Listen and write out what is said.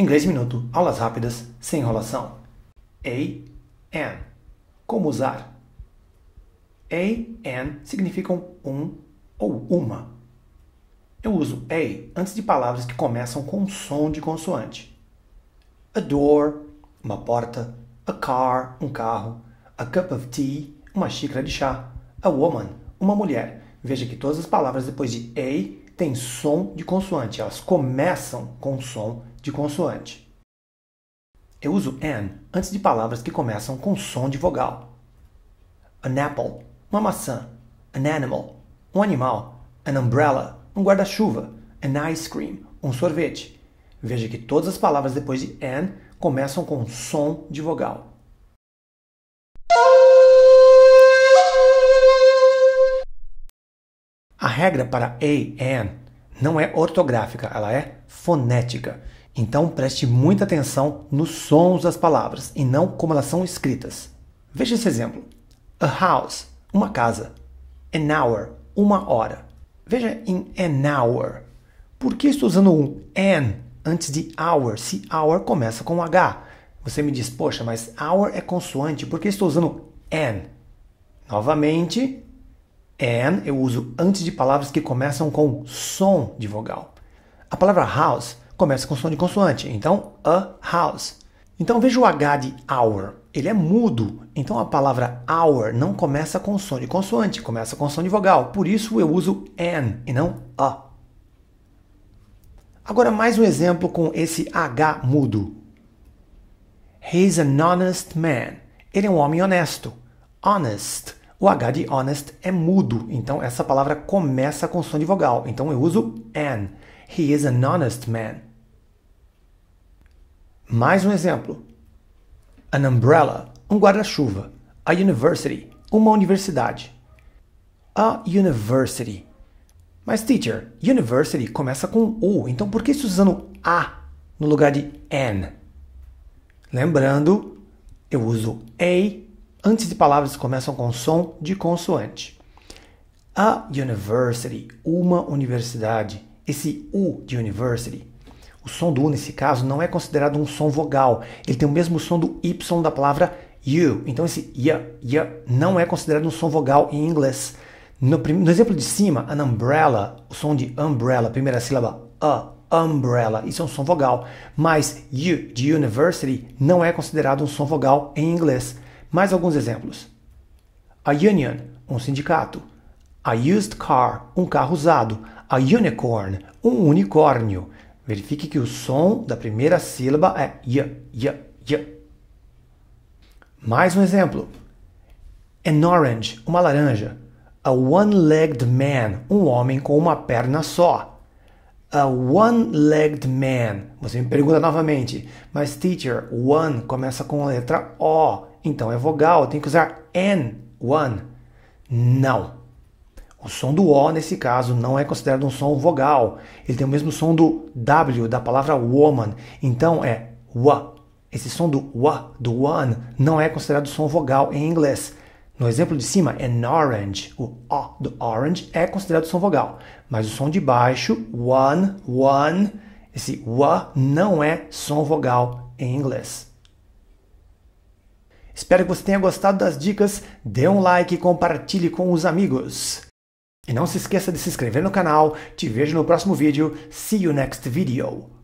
Inglês Minuto, aulas rápidas, sem enrolação. A, N, Como usar? A, N significam um ou uma. Eu uso a antes de palavras que começam com som de consoante. A door, uma porta. A car, um carro. A cup of tea, uma xícara de chá. A woman, uma mulher. Veja que todas as palavras depois de a tem som de consoante, elas começam com som de consoante. Eu uso and antes de palavras que começam com som de vogal. An apple, uma maçã. An animal, um animal. An umbrella, um guarda-chuva. An ice cream, um sorvete. Veja que todas as palavras depois de and começam com som de vogal. A regra para AN não é ortográfica, ela é fonética. Então preste muita atenção nos sons das palavras e não como elas são escritas. Veja esse exemplo: a house, uma casa, an hour, uma hora. Veja em an hour. Por que estou usando um an antes de hour se hour começa com H? Você me diz, poxa, mas hour é consoante, por que estou usando an? Novamente, And eu uso antes de palavras que começam com som de vogal. A palavra house começa com som de consoante, então a house. Então veja o H de hour. Ele é mudo, então a palavra hour não começa com som de consoante, começa com som de vogal. Por isso eu uso an e não a. Agora mais um exemplo com esse H mudo. He's an honest man. Ele é um homem honesto. Honest o H de honest é mudo, então essa palavra começa com som de vogal. Então eu uso an. He is an honest man. Mais um exemplo. An umbrella, um guarda-chuva. A university, uma universidade. A university. Mas teacher, university começa com U, então por que estou usando A no lugar de an? Lembrando, eu uso a antes de palavras que começam com som de consoante. A university, uma universidade, esse U de university, o som do U nesse caso não é considerado um som vogal, ele tem o mesmo som do Y da palavra you. Então esse ya, ya não é considerado um som vogal em inglês. No, no exemplo de cima, an umbrella, o som de umbrella, primeira sílaba a, umbrella, isso é um som vogal. Mas you de university não é considerado um som vogal em inglês. Mais alguns exemplos. A Union, um sindicato. A Used Car, um carro usado. A Unicorn, um unicórnio. Verifique que o som da primeira sílaba é y, y, y. Mais um exemplo. An orange, uma laranja. A one-legged man, um homem com uma perna só. A one-legged man. Você me pergunta novamente, mas teacher, one começa com a letra O então é vogal, tem que usar N, one. Não. O som do O, nesse caso, não é considerado um som vogal. Ele tem o mesmo som do W, da palavra woman. Então é wa. Esse som do wa, do one, não é considerado som vogal em inglês. No exemplo de cima, an orange. O O do orange é considerado som vogal. Mas o som de baixo, one, one, esse wa, não é som vogal em inglês. Espero que você tenha gostado das dicas, dê um like e compartilhe com os amigos. E não se esqueça de se inscrever no canal. Te vejo no próximo vídeo. See you next video.